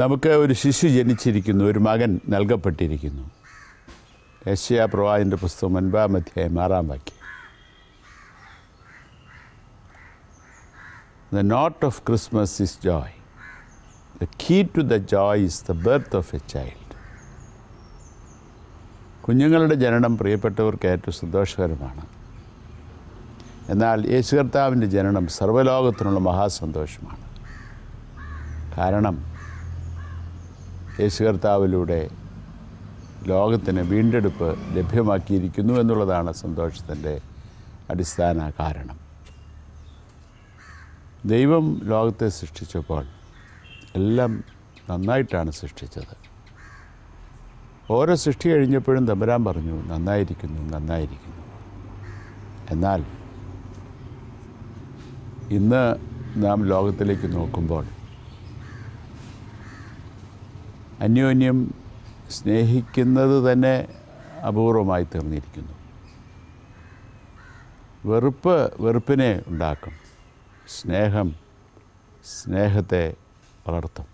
നമുക്ക് ഒരു ശിശു ജനിച്ചിരിക്കുന്നു ഒരു മകൻ നൽകപ്പെട്ടിരിക്കുന്നു യശ്യ പ്രവാഹിൻ്റെ പുസ്തകം ഒൻപതാം അധ്യായം ആറാം വാക്യം the note of Christmas is joy the key to the joy is the birth of a child കുഞ്ഞുങ്ങളുടെ ജനനം പ്രിയപ്പെട്ടവർക്ക് ഏറ്റവും സന്തോഷകരമാണ് എന്നാൽ യേശു കർത്താവിൻ്റെ ജനനം സർവ്വലോകത്തിനുള്ള മഹാസന്തോഷമാണ് കാരണം യേശു കർത്താവിലൂടെ ലോകത്തിന് വീണ്ടെടുപ്പ് ലഭ്യമാക്കിയിരിക്കുന്നു എന്നുള്ളതാണ് സന്തോഷത്തിൻ്റെ അടിസ്ഥാന കാരണം ദൈവം ലോകത്തെ സൃഷ്ടിച്ചപ്പോൾ എല്ലാം നന്നായിട്ടാണ് സൃഷ്ടിച്ചത് ഓരോ സൃഷ്ടി കഴിഞ്ഞപ്പോഴും തമ്പരാൻ പറഞ്ഞു നന്നായിരിക്കുന്നു നന്നായിരിക്കുന്നു എന്നാൽ ഇന്ന് നാം ലോകത്തിലേക്ക് നോക്കുമ്പോൾ അന്യോന്യം സ്നേഹിക്കുന്നത് തന്നെ അപൂർവമായി തീർന്നിരിക്കുന്നു വെറുപ്പ് വെറുപ്പിനെ ഉണ്ടാക്കും സ്നേഹം സ്നേഹത്തെ വളർത്തും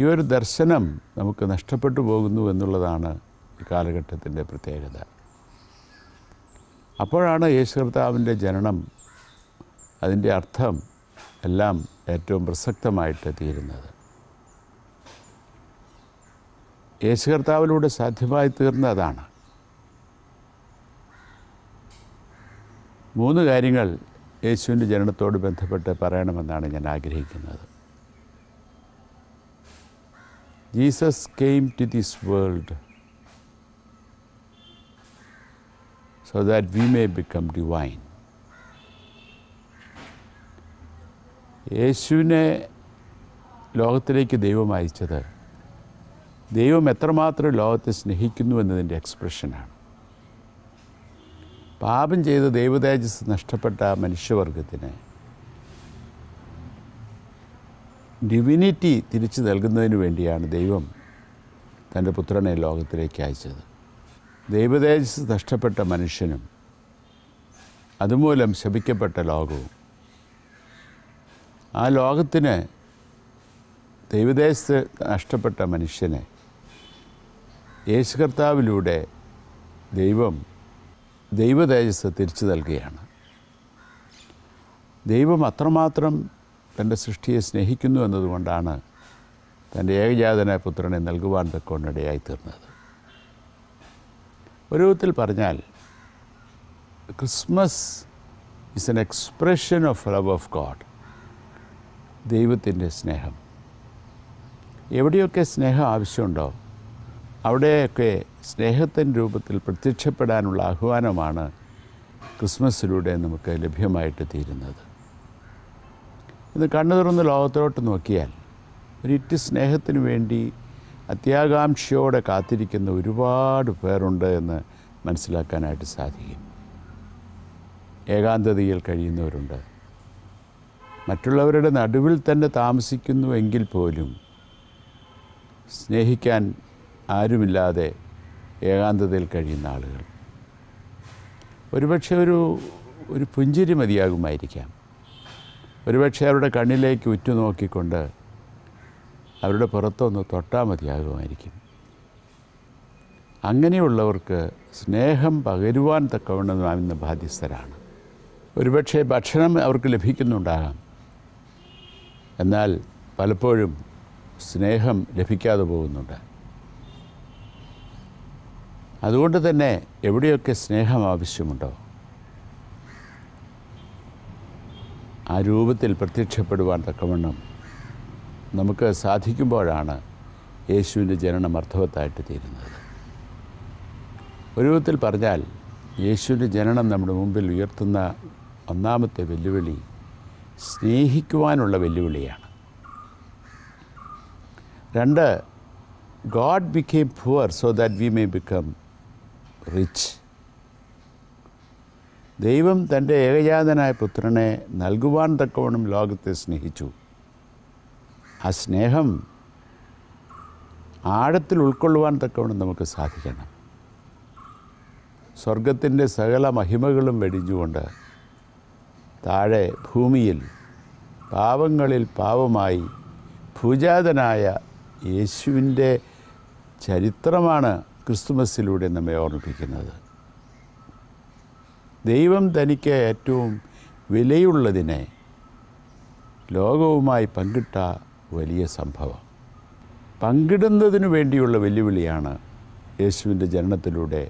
ഈ ഒരു ദർശനം നമുക്ക് നഷ്ടപ്പെട്ടു പോകുന്നു എന്നുള്ളതാണ് ഈ കാലഘട്ടത്തിൻ്റെ പ്രത്യേകത അപ്പോഴാണ് യേശു കർത്താവിൻ്റെ ജനനം അതിൻ്റെ അർത്ഥം എല്ലാം ഏറ്റവും പ്രസക്തമായിട്ട് തീരുന്നത് യേശു കർത്താവിലൂടെ സാധ്യമായി തീർന്ന അതാണ് മൂന്ന് കാര്യങ്ങൾ യേശുവിൻ്റെ ജനനത്തോട് ബന്ധപ്പെട്ട് പറയണമെന്നാണ് ഞാൻ ആഗ്രഹിക്കുന്നത് Jesus came to this world so that we may become divine യേശുവിനെ ലോകത്തിലേക്ക് ദൈവം അയച്ചത് ദൈവം എത്രമാത്രം ലോകത്തെ സ്നേഹിക്കുന്നു എന്നതിൻ്റെ എക്സ്പ്രഷനാണ് പാപം ചെയ്ത് ദൈവതേജസ് നഷ്ടപ്പെട്ട മനുഷ്യവർഗത്തിന് ഡിവിനിറ്റി തിരിച്ചു നൽകുന്നതിന് വേണ്ടിയാണ് ദൈവം തൻ്റെ പുത്രനെ ലോകത്തിലേക്ക് അയച്ചത് ദൈവതേജസ് നഷ്ടപ്പെട്ട മനുഷ്യനും അതുമൂലം ശപിക്കപ്പെട്ട ലോകവും ആ ലോകത്തിന് ദൈവദേശത്ത് നഷ്ടപ്പെട്ട മനുഷ്യനെ യേശു കർത്താവിലൂടെ ദൈവം ദൈവ തേജസ് തിരിച്ചു നൽകുകയാണ് ദൈവം അത്രമാത്രം തൻ്റെ സൃഷ്ടിയെ സ്നേഹിക്കുന്നു എന്നതുകൊണ്ടാണ് തൻ്റെ ഏകജാതന പുത്രനെ നൽകുവാൻ തക്കൊണ്ടിടയായി തീർന്നത് ഒരു വിധത്തിൽ പറഞ്ഞാൽ Christmas is an expression of love of God ദൈവത്തിൻ്റെ സ്നേഹം എവിടെയൊക്കെ സ്നേഹം ആവശ്യമുണ്ടോ അവിടെയൊക്കെ സ്നേഹത്തിൻ്റെ രൂപത്തിൽ പ്രത്യക്ഷപ്പെടാനുള്ള ആഹ്വാനമാണ് ക്രിസ്മസിലൂടെ നമുക്ക് ലഭ്യമായിട്ട് തീരുന്നത് ഇന്ന് കണ്ണു തുറന്ന് ലോകത്തിലോട്ട് നോക്കിയാൽ ഒരിറ്റ് സ്നേഹത്തിന് വേണ്ടി അത്യാകാംക്ഷയോടെ കാത്തിരിക്കുന്ന ഒരുപാട് പേരുണ്ട് എന്ന് മനസ്സിലാക്കാനായിട്ട് സാധിക്കും ഏകാന്തതയിൽ കഴിയുന്നവരുണ്ട് മറ്റുള്ളവരുടെ നടുവിൽ തന്നെ താമസിക്കുന്നുവെങ്കിൽ പോലും സ്നേഹിക്കാൻ ആരുമില്ലാതെ ഏകാന്തതയിൽ കഴിയുന്ന ആളുകൾ ഒരുപക്ഷെ ഒരു ഒരു പുഞ്ചിരി മതിയാകുമായിരിക്കാം ഒരുപക്ഷെ അവരുടെ കണ്ണിലേക്ക് ഉറ്റുനോക്കിക്കൊണ്ട് അവരുടെ പുറത്തൊന്ന് തൊട്ടാൽ മതിയാകുമായിരിക്കും അങ്ങനെയുള്ളവർക്ക് സ്നേഹം പകരുവാൻ തക്കവണ്ണം നാം ഇന്ന് ബാധ്യസ്ഥരാണ് ഒരുപക്ഷെ ഭക്ഷണം അവർക്ക് ലഭിക്കുന്നുണ്ടാകാം എന്നാൽ പലപ്പോഴും സ്നേഹം ലഭിക്കാതെ പോകുന്നുണ്ട് അതുകൊണ്ട് തന്നെ എവിടെയൊക്കെ സ്നേഹം ആവശ്യമുണ്ടോ ആ രൂപത്തിൽ പ്രത്യക്ഷപ്പെടുവാൻ തക്കവണ്ണം നമുക്ക് സാധിക്കുമ്പോഴാണ് യേശുവിൻ്റെ ജനനം അർത്ഥവത്തായിട്ട് തീരുന്നത് ഒരു വിധത്തിൽ പറഞ്ഞാൽ യേശുവിൻ്റെ ജനനം നമ്മുടെ മുമ്പിൽ ഉയർത്തുന്ന ഒന്നാമത്തെ വെല്ലുവിളി സ്നേഹിക്കുവാനുള്ള വെല്ലുവിളിയാണ് രണ്ട് God became poor so that we may become rich ദൈവം തൻ്റെ ഏകജാതനായ പുത്രനെ നൽകുവാൻ തക്കവണ്ണം ലോകത്തെ സ്നേഹിച്ചു ആ സ്നേഹം ആഴത്തിൽ ഉൾക്കൊള്ളുവാൻ തക്കവണ്ണം നമുക്ക് സാധിക്കണം സ്വർഗത്തിൻ്റെ സകല മഹിമകളും വെടിഞ്ഞുകൊണ്ട് താഴെ ഭൂമിയിൽ പാവങ്ങളിൽ പാവമായി ഭൂജാതനായ യേശുവിൻ്റെ ചരിത്രമാണ് ക്രിസ്തുമസിലൂടെ നമ്മെ ഓർമ്മിപ്പിക്കുന്നത് ദൈവം തനിക്ക് ഏറ്റവും വിലയുള്ളതിനെ ലോകവുമായി പങ്കിട്ട വലിയ സംഭവം പങ്കിടുന്നതിനു വേണ്ടിയുള്ള വെല്ലുവിളിയാണ് യേശുവിൻ്റെ ജനനത്തിലൂടെ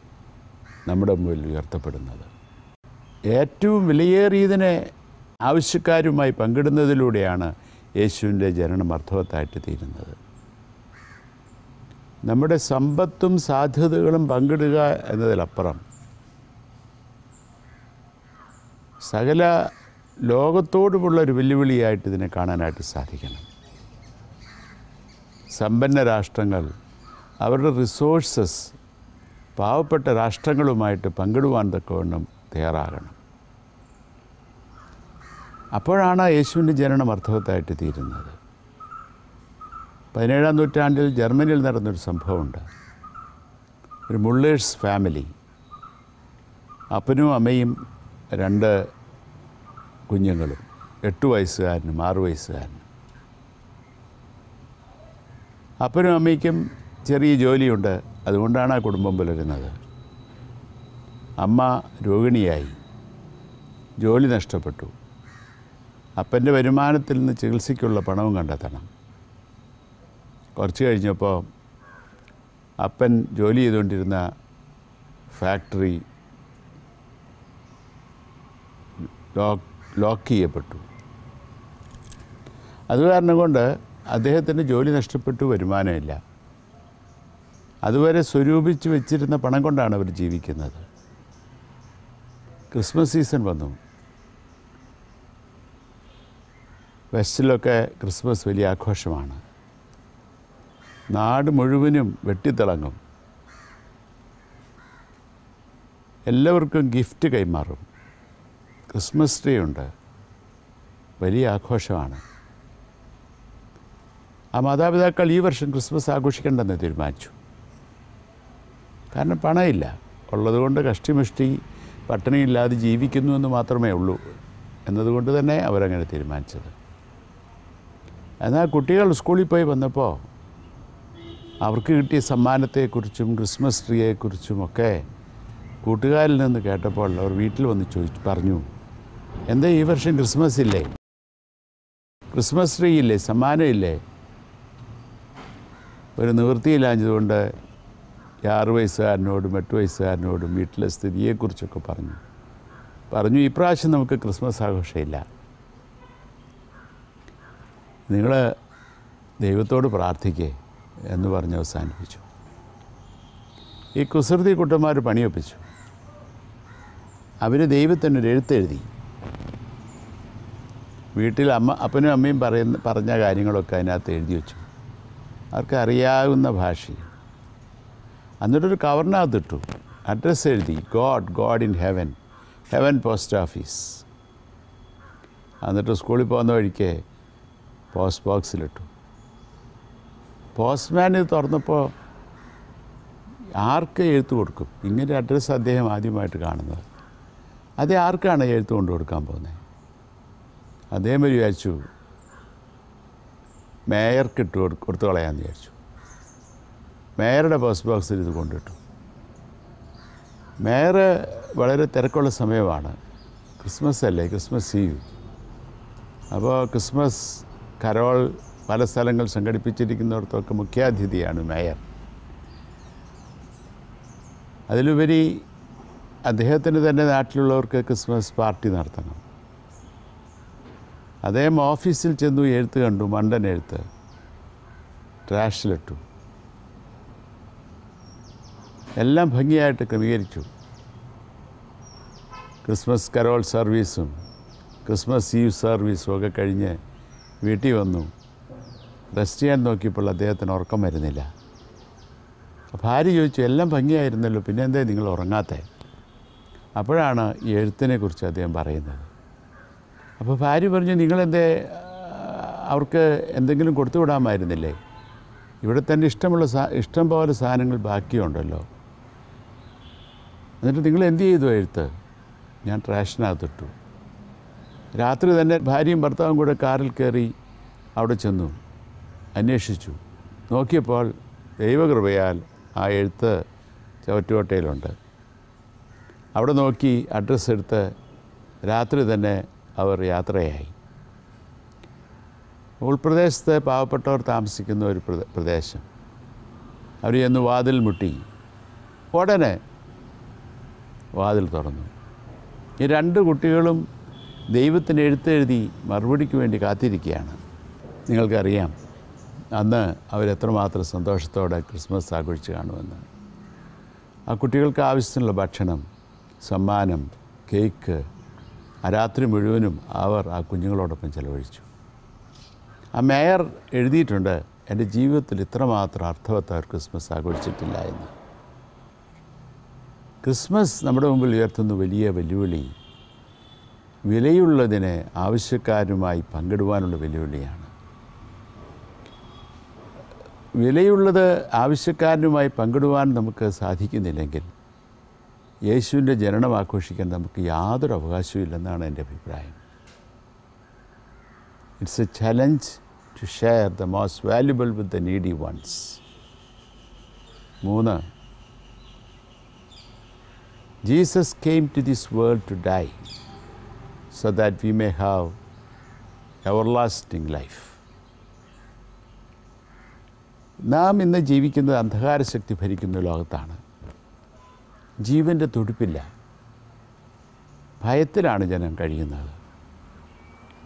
നമ്മുടെ മുമ്പിൽ ഉയർത്തപ്പെടുന്നത് ഏറ്റവും വിലയേറിയതിനെ ആവശ്യക്കാരുമായി പങ്കിടുന്നതിലൂടെയാണ് യേശുവിൻ്റെ ജനനം അർത്ഥവത്തായിട്ട് തീരുന്നത് നമ്മുടെ സമ്പത്തും സാധ്യതകളും പങ്കിടുക എന്നതിലപ്പുറം സകല ലോകത്തോടുമുള്ള ഒരു വെല്ലുവിളിയായിട്ട് ഇതിനെ കാണാനായിട്ട് സാധിക്കണം സമ്പന്ന രാഷ്ട്രങ്ങൾ അവരുടെ റിസോഴ്സസ് പാവപ്പെട്ട രാഷ്ട്രങ്ങളുമായിട്ട് പങ്കിടുവാൻ വേണം തയ്യാറാകണം അപ്പോഴാണ് യേശുവിൻ്റെ ജനനം അർത്ഥവത്തായിട്ട് തീരുന്നത് പതിനേഴാം നൂറ്റാണ്ടിൽ ജർമ്മനിയിൽ നടന്നൊരു സംഭവമുണ്ട് ഒരു മുള്ളേഴ്സ് ഫാമിലി അപ്പനും അമ്മയും രണ്ട് കുഞ്ഞുങ്ങളും എട്ട് വയസ്സുകാരനും ആറ് വയസ്സുകാരനും അപ്പനും അമ്മയ്ക്കും ചെറിയ ജോലിയുണ്ട് അതുകൊണ്ടാണ് ആ കുടുംബം പുലരുന്നത് അമ്മ രോഹിണിയായി ജോലി നഷ്ടപ്പെട്ടു അപ്പൻ്റെ വരുമാനത്തിൽ നിന്ന് ചികിത്സയ്ക്കുള്ള പണവും കണ്ടെത്തണം കുറച്ച് കഴിഞ്ഞപ്പോൾ അപ്പൻ ജോലി ചെയ്തുകൊണ്ടിരുന്ന ഫാക്ടറി ലോക്ക് ലോക്ക് ചെയ്യപ്പെട്ടു അത് കാരണം കൊണ്ട് അദ്ദേഹത്തിന് ജോലി നഷ്ടപ്പെട്ടു വരുമാനമില്ല അതുവരെ സ്വരൂപിച്ച് വെച്ചിരുന്ന പണം കൊണ്ടാണ് അവർ ജീവിക്കുന്നത് ക്രിസ്മസ് സീസൺ വന്നു വെസ്റ്റിലൊക്കെ ക്രിസ്മസ് വലിയ ആഘോഷമാണ് നാട് മുഴുവനും വെട്ടിത്തിളങ്ങും എല്ലാവർക്കും ഗിഫ്റ്റ് കൈമാറും ക്രിസ്മസ് ട്രീ ഉണ്ട് വലിയ ആഘോഷമാണ് ആ മാതാപിതാക്കൾ ഈ വർഷം ക്രിസ്മസ് ആഘോഷിക്കേണ്ടെന്ന് തീരുമാനിച്ചു കാരണം പണമില്ല ഉള്ളതുകൊണ്ട് കഷ്ടിമുഷ്ടി പട്ടിണിയില്ലാതെ ജീവിക്കുന്നു എന്ന് മാത്രമേ ഉള്ളൂ എന്നതുകൊണ്ട് തന്നെ അവരങ്ങനെ തീരുമാനിച്ചത് എന്നാൽ കുട്ടികൾ സ്കൂളിൽ പോയി വന്നപ്പോൾ അവർക്ക് കിട്ടിയ സമ്മാനത്തെക്കുറിച്ചും ക്രിസ്മസ് ട്രീയെക്കുറിച്ചുമൊക്കെ കൂട്ടുകാരിൽ നിന്ന് കേട്ടപ്പോൾ അവർ വീട്ടിൽ വന്ന് ചോദിച്ചു പറഞ്ഞു എന്താ ഈ വർഷം ക്രിസ്മസ് ഇല്ലേ ക്രിസ്മസ് ട്രീ ഇല്ലേ സമ്മാനമില്ലേ ഒരു നിവൃത്തിയില്ലാഞ്ഞതുകൊണ്ട് ഈ ആറ് വയസ്സുകാരനോടും എട്ട് വയസ്സുകാരനോടും വീട്ടിലെ സ്ഥിതിയെക്കുറിച്ചൊക്കെ പറഞ്ഞു പറഞ്ഞു ഈ പ്രാവശ്യം നമുക്ക് ക്രിസ്മസ് ആഘോഷമില്ല നിങ്ങൾ ദൈവത്തോട് പ്രാർത്ഥിക്കേ എന്ന് പറഞ്ഞ് അവസാനിപ്പിച്ചു ഈ കുസൃതി കുട്ടന്മാർ പണിയൊപ്പിച്ചു അവർ ദൈവത്തിനൊരു എഴുത്തെഴുതി വീട്ടിൽ അമ്മ അപ്പനും അമ്മയും പറയുന്ന പറഞ്ഞ കാര്യങ്ങളൊക്കെ അതിനകത്ത് എഴുതി വെച്ചു അവർക്ക് അറിയാവുന്ന ഭാഷയിൽ എന്നിട്ടൊരു കവറിനകത്ത് ഇട്ടു അഡ്രസ്സ് എഴുതി God God in heaven heaven post office എന്നിട്ട് സ്കൂളിൽ പോകുന്ന വഴിക്ക് പോസ്റ്റ് ബോക്സിലിട്ടു പോസ്റ്റ്മാൻ ഇത് തുറന്നപ്പോൾ ആർക്ക് എഴുത്ത് കൊടുക്കും ഇങ്ങനെ അഡ്രസ്സ് അദ്ദേഹം ആദ്യമായിട്ട് കാണുന്നത് അത് ആർക്കാണ് എഴുത്ത് കൊണ്ടു കൊടുക്കാൻ പോകുന്നത് അദ്ദേഹം വിചാരിച്ചു മേയർക്ക് ഇട്ട് കൊടുത്തു കളയാമെന്ന് വിചാരിച്ചു മേയറുടെ പോസ്റ്റ് ബോക്സിൽ ഇത് കൊണ്ടിട്ടു മേയർ വളരെ തിരക്കുള്ള സമയമാണ് ക്രിസ്മസ് അല്ലേ ക്രിസ്മസ് ഈവ് അപ്പോൾ ക്രിസ്മസ് കരോൾ പല സ്ഥലങ്ങൾ സംഘടിപ്പിച്ചിരിക്കുന്നിടത്തൊക്കെ മുഖ്യാതിഥിയാണ് മേയർ അതിലുപരി അദ്ദേഹത്തിന് തന്നെ നാട്ടിലുള്ളവർക്ക് ക്രിസ്മസ് പാർട്ടി നടത്തണം അദ്ദേഹം ഓഫീസിൽ ചെന്നു എഴുത്ത് കണ്ടു മണ്ടൻ എഴുത്ത് ട്രാഷിലിട്ടു എല്ലാം ഭംഗിയായിട്ട് ക്രമീകരിച്ചു ക്രിസ്മസ് കരോൾ സർവീസും ക്രിസ്മസ് ഈവ് സർവീസും ഒക്കെ കഴിഞ്ഞ് വീട്ടിൽ വന്നു റെസ്റ്റ് ചെയ്യാൻ നോക്കിയപ്പോൾ അദ്ദേഹത്തിന് ഉറക്കം വരുന്നില്ല ഭാര്യ ചോദിച്ചു എല്ലാം ഭംഗിയായിരുന്നല്ലോ പിന്നെ എന്തേ നിങ്ങൾ ഉറങ്ങാത്തേ അപ്പോഴാണ് ഈ എഴുത്തിനെക്കുറിച്ച് അദ്ദേഹം പറയുന്നത് അപ്പോൾ ഭാര്യ പറഞ്ഞു നിങ്ങളെന്തേ അവർക്ക് എന്തെങ്കിലും കൊടുത്തു വിടാമായിരുന്നില്ലേ ഇവിടെ തന്നെ ഇഷ്ടമുള്ള സാ ഇഷ്ടം പോലെ സാധനങ്ങൾ ബാക്കിയുണ്ടല്ലോ എന്നിട്ട് നിങ്ങൾ എന്ത് ചെയ്തു എഴുത്ത് ഞാൻ ട്രാഷനകത്തിട്ടു രാത്രി തന്നെ ഭാര്യയും ഭർത്താവും കൂടെ കാറിൽ കയറി അവിടെ ചെന്നു അന്വേഷിച്ചു നോക്കിയപ്പോൾ ദൈവകൃപയാൽ ആ എഴുത്ത് ചവറ്റുകോട്ടയിലുണ്ട് അവിടെ നോക്കി അഡ്രസ്സ് എടുത്ത് രാത്രി തന്നെ അവർ യാത്രയായി ഉൾപ്രദേശത്ത് പാവപ്പെട്ടവർ താമസിക്കുന്ന ഒരു പ്രദേശം അവർ ചെന്ന് വാതിൽ മുട്ടി ഉടനെ വാതിൽ തുറന്നു ഈ രണ്ട് കുട്ടികളും ദൈവത്തിന് എഴുത്തെഴുതി മറുപടിക്ക് വേണ്ടി കാത്തിരിക്കുകയാണ് നിങ്ങൾക്കറിയാം അന്ന് അവരെത്രമാത്രം സന്തോഷത്തോടെ ക്രിസ്മസ് ആഘോഷിച്ച് കാണുമെന്ന് ആ കുട്ടികൾക്ക് ആവശ്യത്തിനുള്ള ഭക്ഷണം സമ്മാനം കേക്ക് ആ രാത്രി മുഴുവനും അവർ ആ കുഞ്ഞുങ്ങളോടൊപ്പം ചെലവഴിച്ചു ആ മേയർ എഴുതിയിട്ടുണ്ട് എൻ്റെ ജീവിതത്തിൽ ഇത്രമാത്രം അവർ ക്രിസ്മസ് ആഘോഷിച്ചിട്ടില്ല എന്ന് ക്രിസ്മസ് നമ്മുടെ മുമ്പിൽ ഉയർത്തുന്ന വലിയ വെല്ലുവിളി വിലയുള്ളതിനെ ആവശ്യക്കാരുമായി പങ്കിടുവാനുള്ള വെല്ലുവിളിയാണ് വിലയുള്ളത് ആവശ്യക്കാരനുമായി പങ്കിടുവാൻ നമുക്ക് സാധിക്കുന്നില്ലെങ്കിൽ യേശുവിൻ്റെ ജനനം ആഘോഷിക്കാൻ നമുക്ക് യാതൊരു അവകാശവും ഇല്ലെന്നാണ് എൻ്റെ അഭിപ്രായം it's a challenge to share the most valuable with the needy ones മൂന്ന് Jesus came to this world to die so that we may have everlasting life നാം ഇന്ന് ജീവിക്കുന്നത് അന്ധകാര ശക്തി ഭരിക്കുന്ന ലോകത്താണ് ജീവൻ്റെ തുടിപ്പില്ല ഭയത്തിലാണ് ജനം കഴിയുന്നത്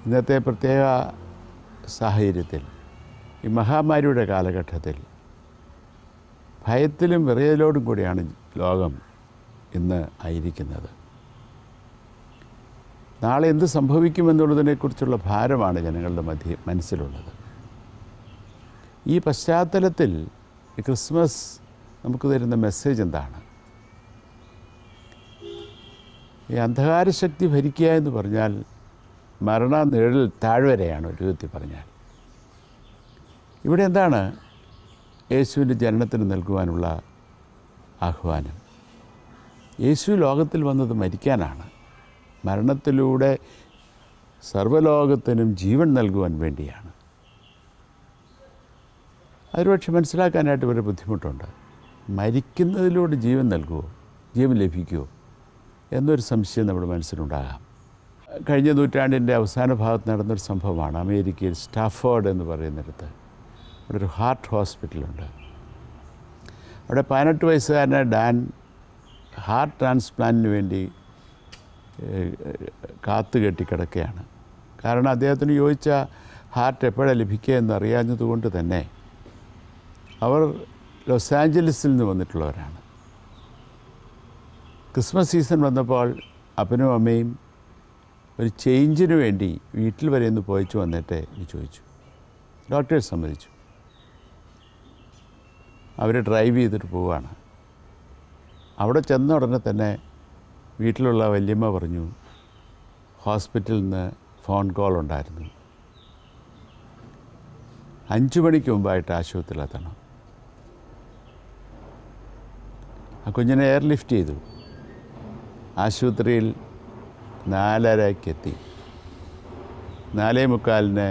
ഇന്നത്തെ പ്രത്യേക സാഹചര്യത്തിൽ ഈ മഹാമാരിയുടെ കാലഘട്ടത്തിൽ ഭയത്തിലും വിറയലോടും കൂടിയാണ് ലോകം ഇന്ന് ആയിരിക്കുന്നത് നാളെ എന്ത് സംഭവിക്കുമെന്നുള്ളതിനെക്കുറിച്ചുള്ള ഭാരമാണ് ജനങ്ങളുടെ മധ്യ മനസ്സിലുള്ളത് ഈ പശ്ചാത്തലത്തിൽ ക്രിസ്മസ് നമുക്ക് തരുന്ന മെസ്സേജ് എന്താണ് ഈ അന്ധകാരശക്തി ഭരിക്കുക എന്ന് പറഞ്ഞാൽ മരണ നിഴൽ താഴ്വരയാണ് ഒരു വിധത്തിൽ പറഞ്ഞാൽ ഇവിടെ എന്താണ് യേശുവിൻ്റെ ജനനത്തിന് നൽകുവാനുള്ള ആഹ്വാനം യേശു ലോകത്തിൽ വന്നത് മരിക്കാനാണ് മരണത്തിലൂടെ സർവ്വലോകത്തിനും ജീവൻ നൽകുവാൻ വേണ്ടിയാണ് അതൊരു പക്ഷെ മനസ്സിലാക്കാനായിട്ട് ഇവരെ ബുദ്ധിമുട്ടുണ്ട് മരിക്കുന്നതിലൂടെ ജീവൻ നൽകുമോ ജീവൻ ലഭിക്കുമോ എന്നൊരു സംശയം നമ്മുടെ മനസ്സിലുണ്ടാകാം കഴിഞ്ഞ നൂറ്റാണ്ടിൻ്റെ അവസാന ഭാഗത്ത് നടന്നൊരു സംഭവമാണ് അമേരിക്കയിൽ സ്റ്റാഫേർഡ് എന്ന് പറയുന്നിടത്ത് അവിടെ ഒരു ഹാർട്ട് ഹോസ്പിറ്റലുണ്ട് അവിടെ പതിനെട്ട് വയസ്സുകാരനെ ഡാൻ ഹാർട്ട് ട്രാൻസ്പ്ലാന്റിന് വേണ്ടി കാത്തു കെട്ടി കിടക്കുകയാണ് കാരണം അദ്ദേഹത്തിന് യോജിച്ച ഹാർട്ട് എപ്പോഴാണ് ലഭിക്കുക എന്നറിയാഞ്ഞതുകൊണ്ട് തന്നെ അവർ ലോസ് ആഞ്ചലസിൽ നിന്ന് വന്നിട്ടുള്ളവരാണ് ക്രിസ്മസ് സീസൺ വന്നപ്പോൾ അപ്പനും അമ്മയും ഒരു ചേഞ്ചിന് വേണ്ടി വീട്ടിൽ വരെ ഒന്ന് പോയിച്ചു വന്നിട്ട് എന്ന് ചോദിച്ചു ഡോക്ടേഴ്സ് സമ്മതിച്ചു അവർ ഡ്രൈവ് ചെയ്തിട്ട് പോവുകയാണ് അവിടെ ചെന്ന ഉടനെ തന്നെ വീട്ടിലുള്ള വല്യമ്മ പറഞ്ഞു ഹോസ്പിറ്റലിൽ നിന്ന് ഫോൺ കോൾ ഉണ്ടായിരുന്നു അഞ്ചു മണിക്ക് മുമ്പായിട്ട് ആശുപത്രിയിലെത്തണം ആ കുഞ്ഞിനെ എയർ ലിഫ്റ്റ് ചെയ്തു ആശുപത്രിയിൽ നാലരക്കെത്തി നാലേ മുക്കാലിന്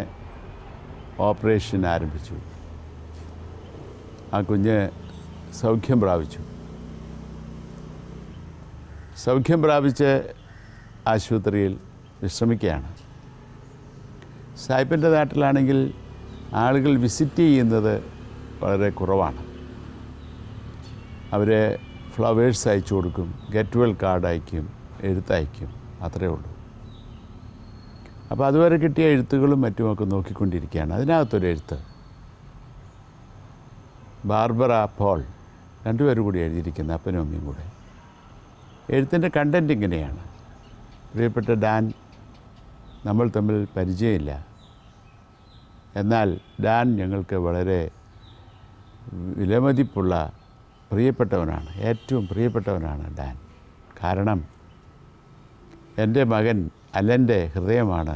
ഓപ്പറേഷൻ ആരംഭിച്ചു ആ കുഞ്ഞ് സൗഖ്യം പ്രാപിച്ചു സൗഖ്യം പ്രാപിച്ച് ആശുപത്രിയിൽ വിശ്രമിക്കുകയാണ് സായിപ്പൻ്റെ നാട്ടിലാണെങ്കിൽ ആളുകൾ വിസിറ്റ് ചെയ്യുന്നത് വളരെ കുറവാണ് അവരെ ഫ്ലവേഴ്സ് അയച്ചു കൊടുക്കും ഗെറ്റ് വെൽ കാർഡ് അയക്കും എഴുത്തയക്കും അത്രയേ ഉള്ളൂ അപ്പോൾ അതുവരെ കിട്ടിയ എഴുത്തുകളും മറ്റുമൊക്കെ നോക്കിക്കൊണ്ടിരിക്കുകയാണ് അതിനകത്തൊരു എഴുത്ത് ബാർബറ പോൾ രണ്ടുപേരും കൂടി എഴുതിയിരിക്കുന്നത് അപ്പനും അമ്മയും കൂടെ എഴുത്തിൻ്റെ കണ്ടൻറ്റ് ഇങ്ങനെയാണ് പ്രിയപ്പെട്ട ഡാൻ നമ്മൾ തമ്മിൽ പരിചയമില്ല എന്നാൽ ഡാൻ ഞങ്ങൾക്ക് വളരെ വിലമതിപ്പുള്ള പ്രിയപ്പെട്ടവനാണ് ഏറ്റവും പ്രിയപ്പെട്ടവനാണ് ഡാൻ കാരണം എൻ്റെ മകൻ അലൻ്റെ ഹൃദയമാണ്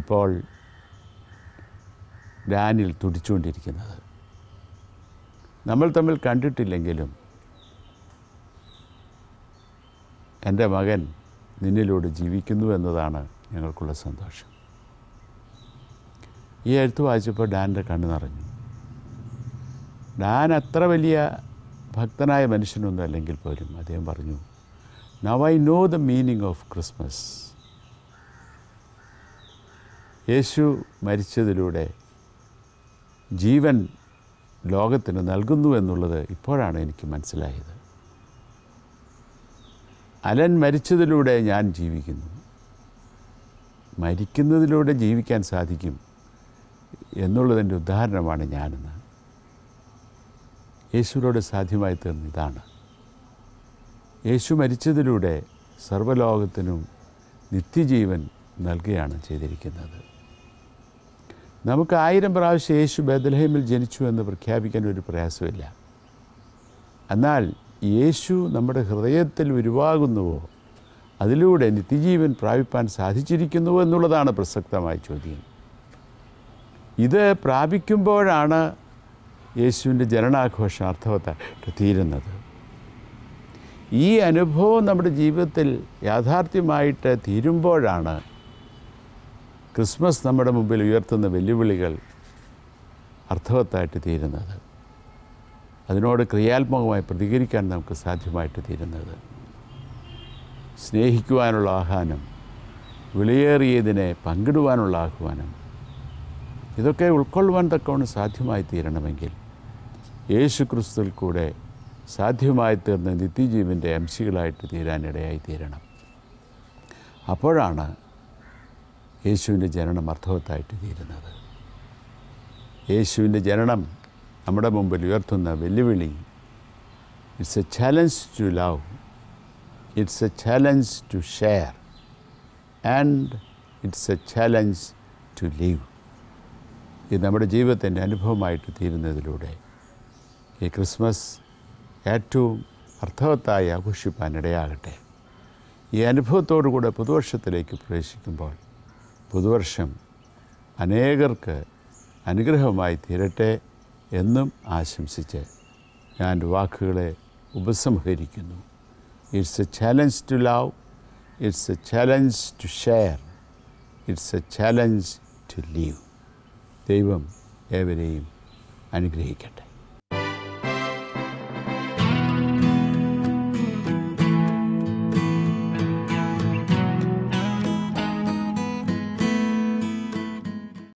ഇപ്പോൾ ഡാനിൽ തുടിച്ചുകൊണ്ടിരിക്കുന്നത് നമ്മൾ തമ്മിൽ കണ്ടിട്ടില്ലെങ്കിലും എൻ്റെ മകൻ നിന്നിലൂടെ ജീവിക്കുന്നു എന്നതാണ് ഞങ്ങൾക്കുള്ള സന്തോഷം ഈ എഴുത്ത് വായിച്ചപ്പോൾ ഡാനിൻ്റെ കണ്ണു നിറഞ്ഞു ഞാൻ അത്ര വലിയ ഭക്തനായ മനുഷ്യനൊന്നും അല്ലെങ്കിൽ പോലും അദ്ദേഹം പറഞ്ഞു now I know the meaning of Christmas യേശു മരിച്ചതിലൂടെ ജീവൻ ലോകത്തിന് നൽകുന്നു എന്നുള്ളത് ഇപ്പോഴാണ് എനിക്ക് മനസ്സിലായത് അലൻ മരിച്ചതിലൂടെ ഞാൻ ജീവിക്കുന്നു മരിക്കുന്നതിലൂടെ ജീവിക്കാൻ സാധിക്കും എന്നുള്ളതിൻ്റെ ഉദാഹരണമാണ് ഞാനെന്ന് യേശുവിനോട് സാധ്യമായി തീർന്ന ഇതാണ് യേശു മരിച്ചതിലൂടെ സർവ്വലോകത്തിനും നിത്യജീവൻ നൽകുകയാണ് ചെയ്തിരിക്കുന്നത് നമുക്ക് ആയിരം പ്രാവശ്യം യേശു ബദലഹേമിൽ ജനിച്ചു എന്ന് പ്രഖ്യാപിക്കാൻ ഒരു പ്രയാസമില്ല എന്നാൽ യേശു നമ്മുടെ ഹൃദയത്തിൽ ഉരുവാകുന്നുവോ അതിലൂടെ നിത്യജീവൻ പ്രാപിപ്പാൻ സാധിച്ചിരിക്കുന്നുവോ എന്നുള്ളതാണ് പ്രസക്തമായ ചോദ്യം ഇത് പ്രാപിക്കുമ്പോഴാണ് യേശുവിൻ്റെ ജനനാഘോഷം അർത്ഥവത്തായിട്ട് തീരുന്നത് ഈ അനുഭവം നമ്മുടെ ജീവിതത്തിൽ യാഥാർത്ഥ്യമായിട്ട് തീരുമ്പോഴാണ് ക്രിസ്മസ് നമ്മുടെ മുമ്പിൽ ഉയർത്തുന്ന വെല്ലുവിളികൾ അർത്ഥവത്തായിട്ട് തീരുന്നത് അതിനോട് ക്രിയാത്മകമായി പ്രതികരിക്കാൻ നമുക്ക് സാധ്യമായിട്ട് തീരുന്നത് സ്നേഹിക്കുവാനുള്ള ആഹ്വാനം വിലയേറിയതിനെ പങ്കിടുവാനുള്ള ആഹ്വാനം ഇതൊക്കെ ഉൾക്കൊള്ളുവാൻ തക്കവണ്ണം സാധ്യമായി തീരണമെങ്കിൽ യേശുക്രിസ്തുവിൽ കൂടെ സാധ്യമായി തീർന്ന നിത്യജീവൻ്റെ അംശികളായിട്ട് തീരാനിടയായി തീരണം അപ്പോഴാണ് യേശുവിൻ്റെ ജനനം അർത്ഥവത്തായിട്ട് തീരുന്നത് യേശുവിൻ്റെ ജനനം നമ്മുടെ മുമ്പിൽ ഉയർത്തുന്ന വെല്ലുവിളി it's a challenge to love it's a challenge to share and it's a challenge to live ഇത് നമ്മുടെ ജീവിതത്തിൻ്റെ അനുഭവമായിട്ട് തീരുന്നതിലൂടെ ഈ ക്രിസ്മസ് ഏറ്റവും അർത്ഥവത്തായി ആഘോഷിപ്പാനിടയാകട്ടെ ഈ അനുഭവത്തോടുകൂടെ പുതുവർഷത്തിലേക്ക് പ്രവേശിക്കുമ്പോൾ പുതുവർഷം അനേകർക്ക് അനുഗ്രഹമായി തീരട്ടെ എന്നും ആശംസിച്ച് ഞാൻ വാക്കുകളെ ഉപസംഹരിക്കുന്നു it's a challenge to love it's a challenge to share it's a challenge to live ദൈവം ഏവരെയും അനുഗ്രഹിക്കട്ടെ